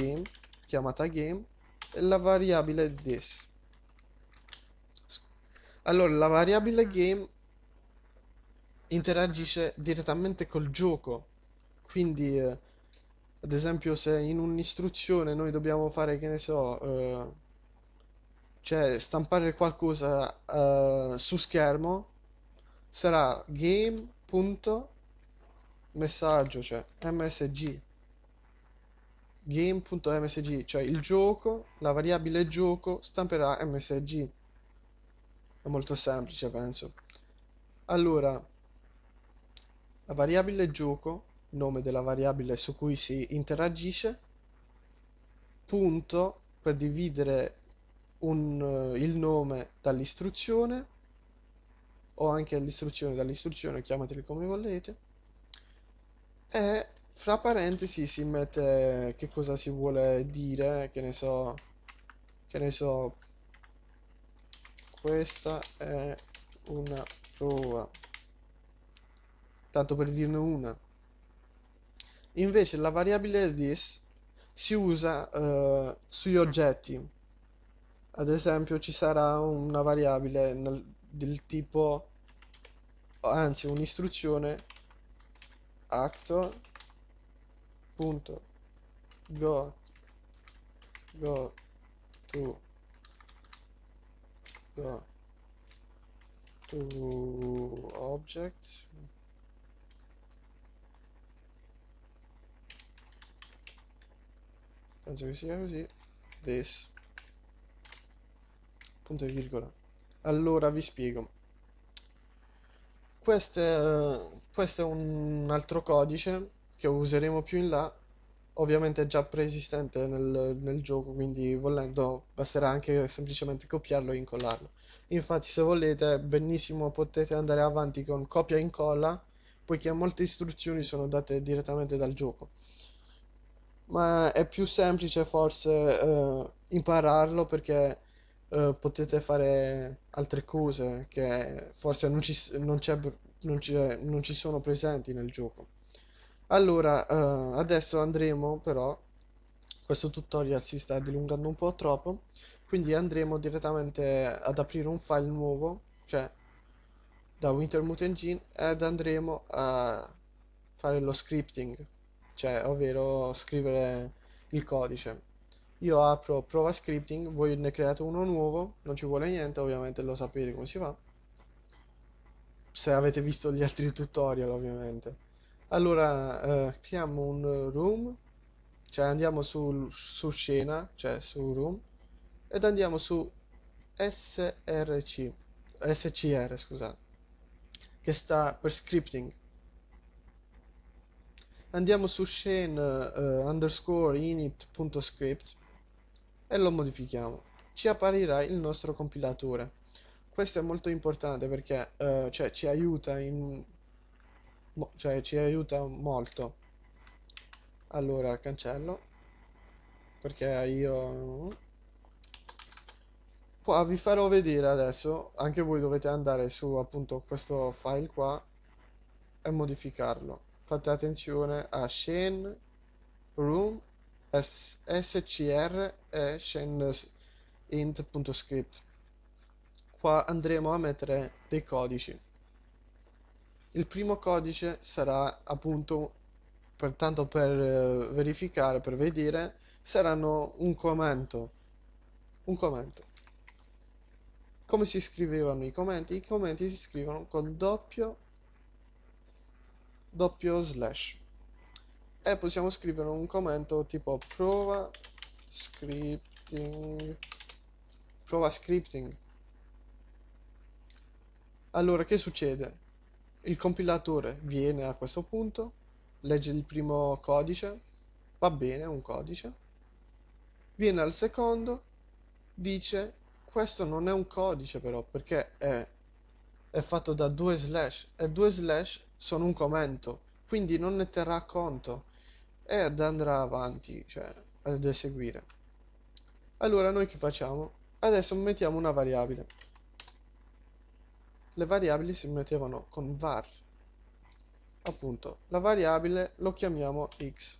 game chiamata game e la variabile this allora la variabile game interagisce direttamente col gioco quindi eh, ad esempio se in un'istruzione noi dobbiamo fare che ne so eh, cioè stampare qualcosa eh, su schermo sarà game.messaggio cioè msg game.msg, cioè il gioco, la variabile gioco stamperà msg. È molto semplice, penso. Allora, la variabile gioco, nome della variabile su cui si interagisce, punto per dividere un, eh, il nome dall'istruzione o anche l'istruzione dall'istruzione, chiamateli come volete, è fra parentesi si mette che cosa si vuole dire, che ne so, che ne so, questa è una prova, tanto per dirne una. Invece la variabile this si usa eh, sugli oggetti, ad esempio ci sarà una variabile nel, del tipo, anzi un'istruzione actor punto go go to go to object penso che sia così this punto e virgola allora vi spiego questo è, questo è un altro codice che useremo più in là ovviamente è già preesistente nel, nel, gioco, quindi volendo basterà anche semplicemente copiarlo e incollarlo. Infatti, se volete, benissimo potete andare avanti con copia e incolla, poiché molte istruzioni sono date direttamente dal gioco. Ma è più semplice forse eh, impararlo perché eh, potete fare altre cose che forse non ci, non non ci, non ci sono presenti nel gioco. Allora, eh, adesso andremo però, questo tutorial si sta dilungando un po' troppo, quindi andremo direttamente ad aprire un file nuovo, cioè da Wintermute Engine, ed andremo a fare lo scripting, cioè ovvero scrivere il codice. Io apro prova scripting, voi ne create uno nuovo, non ci vuole niente, ovviamente lo sapete come si fa. Se avete visto gli altri tutorial ovviamente allora, eh, creiamo un room, cioè andiamo su, su scena, cioè su room, ed andiamo su SRC, SCR, scusate, che sta per scripting. Andiamo su scene eh, underscore init.script e lo modifichiamo. Ci apparirà il nostro compilatore. Questo è molto importante perché eh, cioè, ci aiuta in boh, cioè ci aiuta molto allora cancello perché io qua vi farò vedere adesso anche voi dovete andare su appunto questo file qua e modificarlo fate attenzione a Shane Room scr e int.script Qua andremo a mettere dei codici. Il primo codice sarà appunto, pertanto per eh, verificare, per vedere, saranno un commento. Un commento. Come si scrivevano i commenti? I commenti si scrivono con doppio doppio slash e possiamo scrivere un commento tipo prova scripting prova scripting allora che succede il compilatore viene a questo punto, legge il primo codice, va bene, un codice, viene al secondo, dice questo non è un codice però perché è, è fatto da due slash e due slash sono un commento, quindi non ne terrà conto ed andrà avanti, cioè ad eseguire. Allora noi che facciamo? Adesso mettiamo una variabile le variabili si mettevano con var. Appunto, la variabile lo chiamiamo x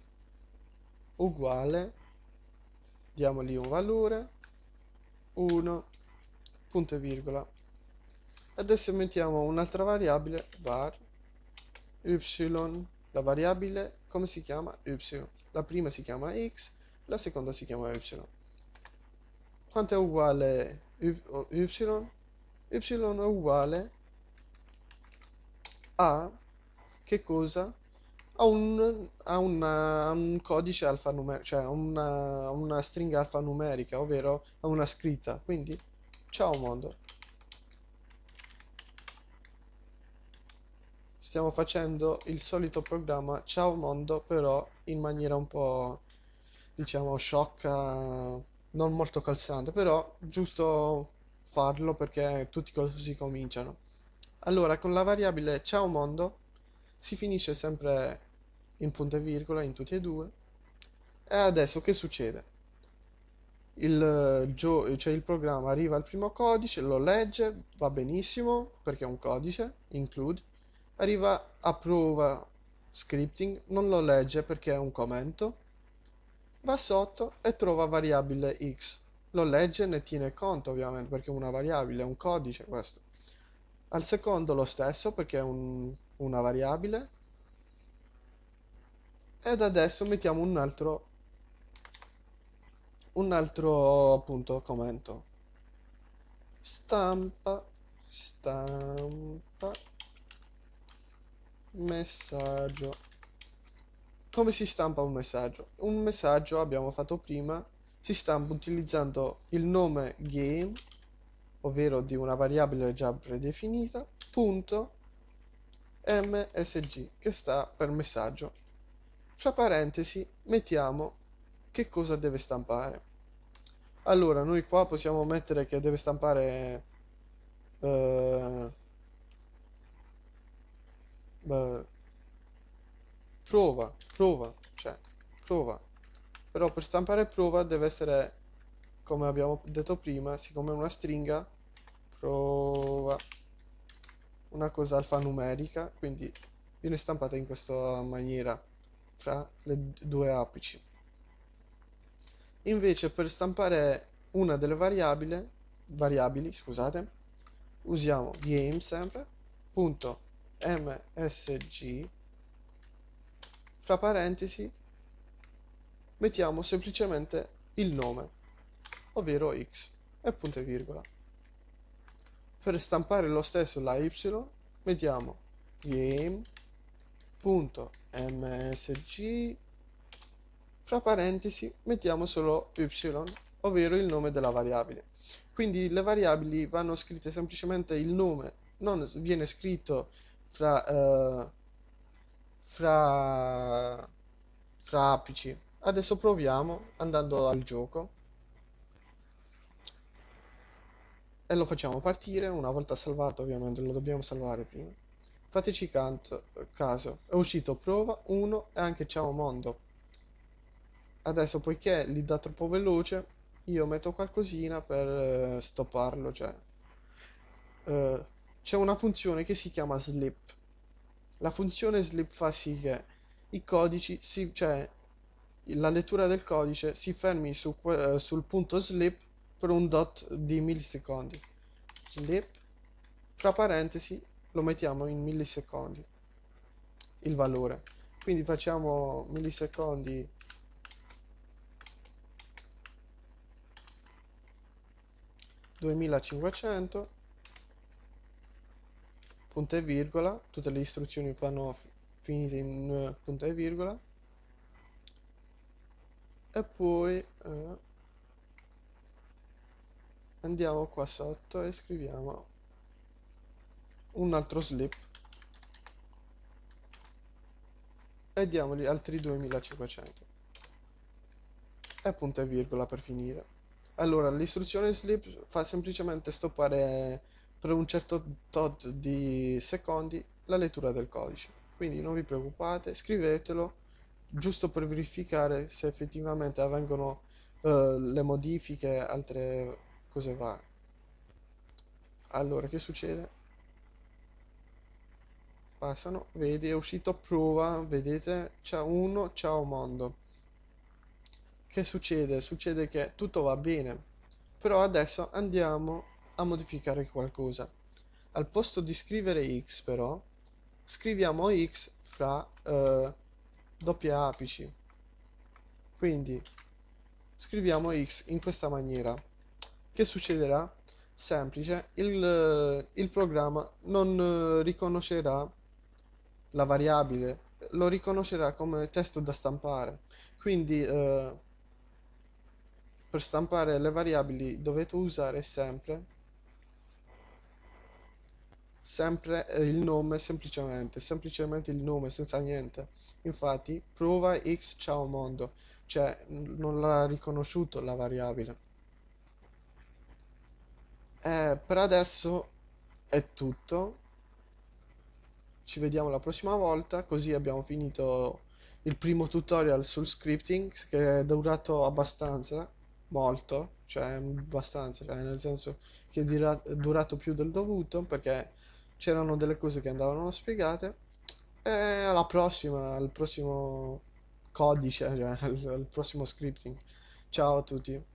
uguale, diamogli un valore, 1, punto e virgola. Adesso mettiamo un'altra variabile, var, y, la variabile, come si chiama? y. La prima si chiama x, la seconda si chiama y. Quanto è uguale y? y è uguale a che cosa? A un, a una, a un codice alfanumerico, cioè a una, una stringa alfanumerica, ovvero a una scritta. Quindi, ciao mondo. Stiamo facendo il solito programma ciao mondo, però in maniera un po', diciamo, sciocca, non molto calzante, però giusto farlo perché tutti i corsi cominciano. Allora, con la variabile ciao mondo si finisce sempre in punto e virgola in tutti e due. E adesso che succede? Il, eh, cioè il programma arriva al primo codice, lo legge, va benissimo perché è un codice, include, arriva approva scripting, non lo legge perché è un commento, va sotto e trova variabile x lo legge e ne tiene conto ovviamente perché è una variabile, è un codice questo. Al secondo lo stesso perché è un, una variabile. Ed adesso mettiamo un altro, un altro appunto commento. Stampa, stampa, messaggio. Come si stampa un messaggio? Un messaggio abbiamo fatto prima si stampa utilizzando il nome game, ovvero di una variabile già predefinita, punto msg, che sta per messaggio. Fra parentesi mettiamo che cosa deve stampare. Allora, noi qua possiamo mettere che deve stampare... Eh, beh, prova, prova, cioè, prova però per stampare prova deve essere come abbiamo detto prima siccome è una stringa prova una cosa alfanumerica quindi viene stampata in questa maniera fra le due apici invece per stampare una delle variabili, variabili scusate usiamo game sempre punto msg fra parentesi mettiamo semplicemente il nome, ovvero x, e punto e virgola. Per stampare lo stesso la y, mettiamo game.msg, fra parentesi mettiamo solo y, ovvero il nome della variabile. Quindi le variabili vanno scritte semplicemente il nome, non viene scritto fra, eh, fra, fra apici, Adesso proviamo andando al gioco e lo facciamo partire una volta salvato ovviamente lo dobbiamo salvare prima fateci canto, caso è uscito prova 1 e anche ciao mondo adesso poiché li dà troppo veloce io metto qualcosina per eh, stopparlo cioè eh, c'è una funzione che si chiama slip la funzione slip fa sì che i codici si, cioè la lettura del codice si fermi su, eh, sul punto slip per un dot di millisecondi. Slip, tra parentesi, lo mettiamo in millisecondi, il valore. Quindi facciamo millisecondi (2500) punto e virgola, tutte le istruzioni vanno finite in eh, punto e virgola e poi eh, andiamo qua sotto e scriviamo un altro slip e diamogli altri 2500 e punto e virgola per finire allora l'istruzione slip fa semplicemente stoppare per un certo tot di secondi la lettura del codice quindi non vi preoccupate scrivetelo giusto per verificare se effettivamente avvengono eh, le modifiche, altre cose varie. Allora, che succede? Passano, vedi, è uscito prova, vedete, ciao uno, ciao mondo. Che succede? Succede che tutto va bene, però adesso andiamo a modificare qualcosa. Al posto di scrivere x però, scriviamo x fra... Eh, doppia apici quindi scriviamo x in questa maniera che succederà? semplice il, il programma non eh, riconoscerà la variabile lo riconoscerà come testo da stampare quindi eh, per stampare le variabili dovete usare sempre sempre eh, il nome semplicemente, semplicemente il nome senza niente. Infatti prova x ciao mondo, cioè non l'ha riconosciuto la variabile. Eh, per adesso è tutto. Ci vediamo la prossima volta, così abbiamo finito il primo tutorial sul scripting che è durato abbastanza, molto, cioè abbastanza, cioè nel senso che è durato più del dovuto perché c'erano delle cose che andavano spiegate e alla prossima, al prossimo codice, cioè, al, al prossimo scripting. Ciao a tutti.